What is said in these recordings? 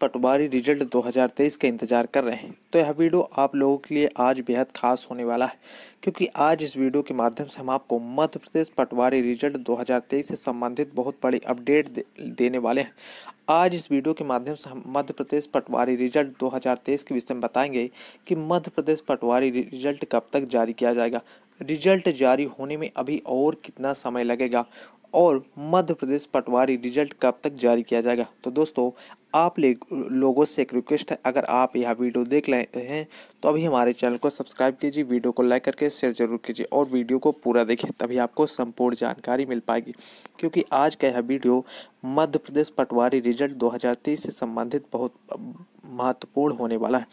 पटवारी result 2023 का इंतजार कर रहे हैं तो यह वीडियो आप लोगों के लिए आज बेहद खास होने वाला है क्योंकि आज इस वीडियो के माध्यम से हम आपको मध्य प्रदेश पटवारी रिजल्ट 2023 से संबंधित बहुत बड़ी अपडेट दे, देने वाले हैं आज इस वीडियो के माध्यम से हम मध्य प्रदेश पटवारी रिजल्ट 2023 के विषय में बताएंगे कि मध्य प्रदेश पटवारी रिजल्ट कब तक जारी किया जाएगा रिजल्ट जारी होने में अभी और कितना समय लगेगा और मध्य प्रदेश पटवारी रिजल्ट कब तक जारी किया जाएगा तो दोस्तों आप ले लोगों से एक रिक्वेस्ट है अगर आप यह वीडियो देख रहे हैं तो अभी हमारे चैनल को सब्सक्राइब कीजिए वीडियो को लाइक करके शेयर जरूर कीजिए और वीडियो को पूरा देखिए तभी आपको संपूर्ण जानकारी मिल पाएगी क्योंकि आज का यह वीडियो मध्य प्रदेश पटवारी रिजल्ट दो से संबंधित बहुत महत्वपूर्ण होने वाला है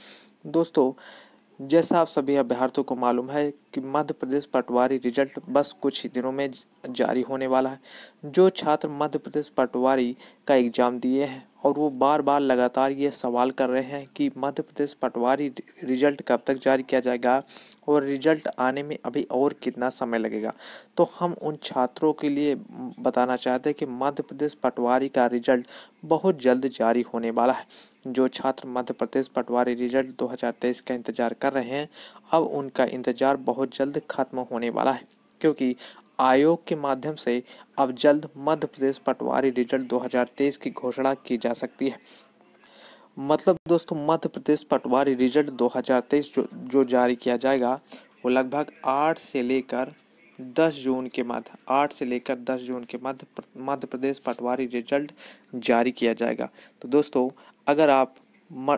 दोस्तों जैसा आप सभी अभ्यर्थियों को मालूम है कि मध्य प्रदेश पटवारी रिजल्ट बस कुछ ही दिनों में जारी होने वाला है जो छात्र मध्य प्रदेश पटवारी का एग्ज़ाम दिए हैं और वो बार बार लगातार ये सवाल कर रहे हैं कि मध्य प्रदेश पटवारी रिजल्ट कब तक जारी किया जाएगा और रिजल्ट आने में अभी और कितना समय लगेगा तो हम उन छात्रों के लिए बताना चाहते हैं कि मध्य प्रदेश पटवारी का रिजल्ट बहुत जल्द जारी होने वाला है जो छात्र मध्य प्रदेश पटवारी रिजल्ट 2023 का इंतजार कर रहे हैं अब उनका इंतजार बहुत जल्द खत्म होने वाला है क्योंकि आयोग के माध्यम से अब जल्द मध्य प्रदेश पटवारी रिजल्ट 2023 की घोषणा की जा सकती है मतलब दोस्तों मध्य प्रदेश पटवारी रिजल्ट 2023 जो जो जारी किया जाएगा वो लगभग आठ से लेकर दस जून के मध्य आठ से लेकर दस जून के मध्य मध्य प्रदेश पटवारी रिजल्ट जारी किया जाएगा तो दोस्तों अगर आप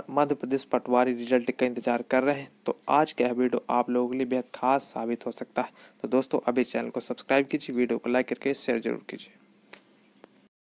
मध्य प्रदेश पटवारी रिजल्ट का इंतजार कर रहे हैं तो आज का वीडियो आप लोगों के लिए बेहद खास साबित हो सकता है तो दोस्तों अभी चैनल को सब्सक्राइब कीजिए वीडियो को लाइक करके शेयर जरूर कीजिए